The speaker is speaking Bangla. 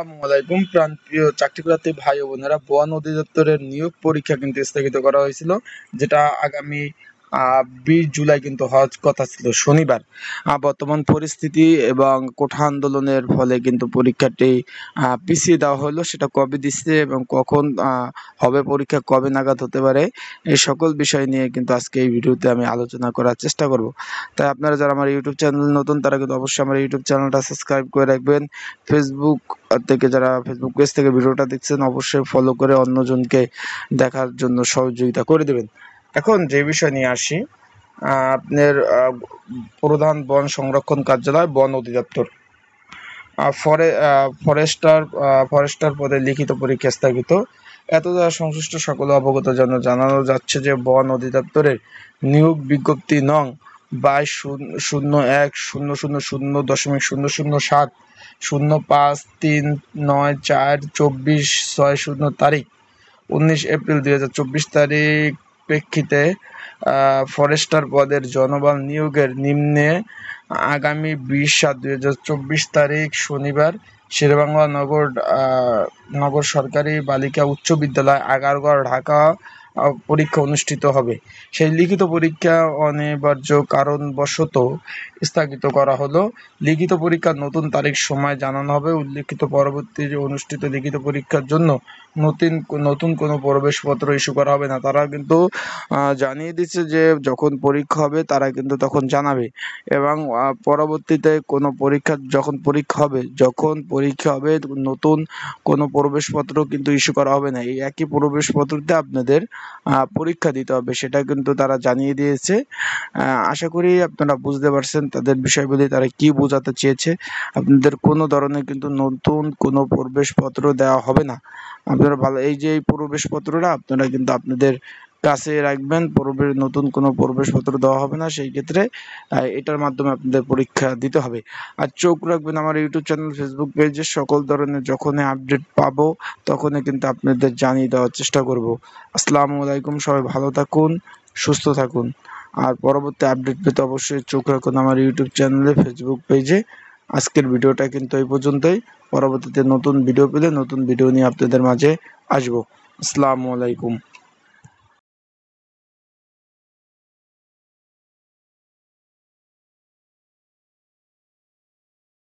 আসসালামু আলাইকুম চাকরি প্রার্থী ভাই ও বোনেরা বন অধিদপ্তরের নিয়োগ পরীক্ষা কিন্তু স্থগিত করা হয়েছিল যেটা আগামী বিশ জুলাই কিন্তু হওয়ার কথা ছিল শনিবার বর্তমান পরিস্থিতি এবং কোঠা আন্দোলনের ফলে কিন্তু পরীক্ষাটি পিছিয়ে দেওয়া হলো সেটা কবে দিচ্ছে এবং কখন হবে পরীক্ষা কবে নাগাদ হতে পারে এই সকল বিষয় নিয়ে কিন্তু আজকে এই ভিডিওতে আমি আলোচনা করার চেষ্টা করব তাই আপনারা যারা আমার ইউটিউব চ্যানেল নতুন তারা কিন্তু অবশ্যই আমার ইউটিউব চ্যানেলটা সাবস্ক্রাইব করে রাখবেন ফেসবুক থেকে যারা ফেসবুক পেজ থেকে ভিডিওটা দেখছেন অবশ্যই ফলো করে অন্যজনকে দেখার জন্য সহযোগিতা করে দেবেন এখন যে বিষয় নিয়ে আসি আপনার প্রধান বন সংরক্ষণ কার্যালয় বন অধিদপ্তর ফরে ফরেস্টার ফরেস্টার পদে লিখিত পরীক্ষা স্থগিত এত দ্বারা সংশ্লিষ্ট সকল অবগত জন্য জানানো যাচ্ছে যে বন অধিদপ্তরের নিয়োগ বিজ্ঞপ্তি নং বাইশ শূন্য এক শূন্য শূন্য শূন্য দশমিক শূন্য শূন্য সাত শূন্য পাঁচ তিন নয় চার চব্বিশ ছয় শূন্য তারিখ উনিশ এপ্রিল দুই হাজার চব্বিশ তারিখ প্রেক্ষিতে ফরেস্টার পদের জনবল নিয়োগের নিম্নে আগামী বিশ সাত দুই হাজার চব্বিশ তারিখ শনিবার শেরেবাংলা নগর নগর সরকারি বালিকা উচ্চ বিদ্যালয় আগারগড় ঢাকা পরীক্ষা অনুষ্ঠিত হবে সেই লিখিত পরীক্ষা অনিবার্য কারণবশত স্থগিত করা হলো লিখিত পরীক্ষার নতুন তারিখ সময় জানানো হবে উল্লিখিত পরবর্তী অনুষ্ঠিত লিখিত পরীক্ষার জন্য নতুন নতুন কোনো প্রবেশপত্র ইস্যু করা হবে না তারা কিন্তু জানিয়ে দিচ্ছে যে যখন পরীক্ষা হবে তারা কিন্তু তখন জানাবে এবং পরবর্তীতে কোনো পরীক্ষা যখন পরীক্ষা হবে যখন পরীক্ষা হবে নতুন কোনো প্রবেশপত্র কিন্তু ইস্যু করা হবে না এই একই প্রবেশপত্রতে আপনাদের পরীক্ষা দিতে হবে সেটা কিন্তু তারা জানিয়ে দিয়েছে আশা করি আপনারা বুঝতে পারছেন তাদের বিষয়গুলি তারা কি বোঝাতে চেয়েছে আপনাদের কোনো ধরনের কিন্তু নতুন কোনো প্রবেশপত্র দেওয়া হবে না আপনারা ভালো এই যে এই প্রবেশপত্রটা আপনারা কিন্তু আপনাদের কাছে রাখবেন পর্বের নতুন কোনো প্রবেশপত্র দেওয়া হবে না সেই ক্ষেত্রে এটার মাধ্যমে আপনাদের পরীক্ষা দিতে হবে আর চোখ রাখবেন আমার ইউটিউব চ্যানেল ফেসবুক পেজে সকল ধরনের যখনই আপডেট পাবো তখনই কিন্তু আপনাদের জানিয়ে দেওয়ার চেষ্টা করব আসসালামু আলাইকুম সবাই ভালো থাকুন সুস্থ থাকুন আর পরবর্তী আপডেট পেতে অবশ্যই চোখ রাখুন আমার ইউটিউব চ্যানেলে ফেসবুক পেজে আজকের ভিডিওটা কিন্তু এই পর্যন্তই পরবর্তীতে নতুন ভিডিও পেলে নতুন ভিডিও নিয়ে আপনাদের মাঝে আসবো আসসালামু আলাইকুম